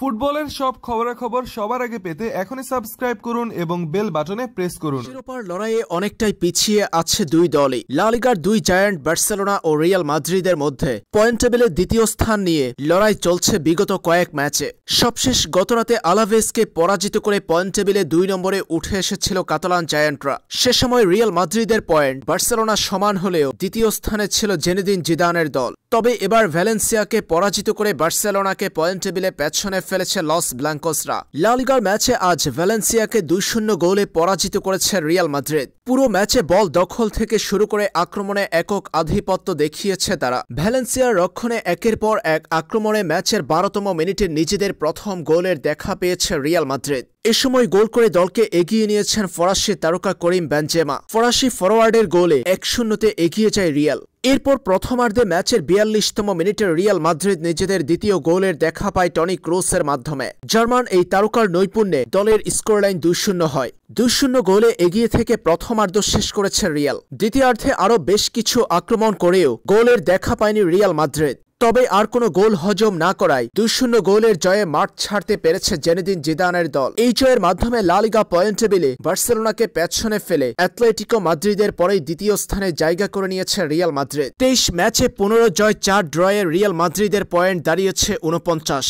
ফুটবলের সব খবরাখবর সবার আগে পেতে এখনই সাবস্ক্রাইব করুন এবং বেল বাটনে প্রেস করুন শিরোপার লড়াইয়ে অনেকটাই পিছিয়ে আছে দুই দলই লালিগার দুই জায়ান্ট বার্সেলোনা ও রিয়াল মাদ্রিদের মধ্যে পয়েন্ট টেবিলে দ্বিতীয় স্থান নিয়ে লড়াই চলছে বিগত কয়েক ম্যাচে সবশেষ গতরাতে আলাভেসকে পরাজিত করে পয়েন্ট টেবিলে দুই নম্বরে উঠে এসেছিল কাতালান জায়ান্টরা সে সময় রিয়াল মাদ্রিদের পয়েন্ট বার্সেলোনা সমান হলেও দ্বিতীয় স্থানে ছিল জেনেদিন জিদানের দল তবে এবার ভ্যালেন্সিয়াকে পরাজিত করে বার্সেলোনাকে পয়েন্ট টেবিলে পেছনে ফেলেছে লস ব্ল্যাঙ্কোসরা লালিগার ম্যাচে আজ ভ্যালেন্সিয়াকে দুই শূন্য গোলে পরাজিত করেছে রিয়াল মাদ্রিদ পুরো ম্যাচে বল দখল থেকে শুরু করে আক্রমণে একক আধিপত্য দেখিয়েছে তারা ভ্যালেন্সিয়ার রক্ষণে একের পর এক আক্রমণে ম্যাচের বারোতম মিনিটে নিজেদের প্রথম গোলের দেখা পেয়েছে রিয়াল মাদ্রিদ এ সময় গোল করে দলকে এগিয়ে নিয়েছেন ফরাসি তারকা করিম ব্যাঞ্জেমা ফরাসি ফরোয়ার্ডের গোলে এক শূন্যতে এগিয়ে যায় রিয়াল এরপর প্রথমার্ধে ম্যাচের বিয়াল্লিশতম মিনিটে রিয়াল মাদ্রিদ নিজেদের দ্বিতীয় গোলের দেখা পায় টনি ক্রোসের মাধ্যমে জার্মান এই তারকার নৈপুণ্যে দলের স্কোরলাইন দুই শূন্য হয় দুই শূন্য গোলে এগিয়ে থেকে প্রথমার্ধ শেষ করেছে রিয়াল দ্বিতীয়ার্ধে আরও বেশ কিছু আক্রমণ করেও গোলের দেখা পায়নি রিয়াল মাদ্রিদ তবে আর কোনো গোল হজম না করায় শূন্য গোলের জয়ে মাঠ ছাড়তে পেরেছে জেনেদিন জিদানের দল এই জয়ের মাধ্যমে লালিগা পয়েন্ট টেবিলে বার্সেলোনাকে পেছনে ফেলে অ্যাথলেটিকো মাদ্রিদের পরেই দ্বিতীয় স্থানে জায়গা করে নিয়েছে রিয়াল মাদ্রিদ তেইশ ম্যাচে পনেরো জয় চার ড্রয়ে রিয়াল মাদ্রিদের পয়েন্ট দাঁড়িয়েছে উনপঞ্চাশ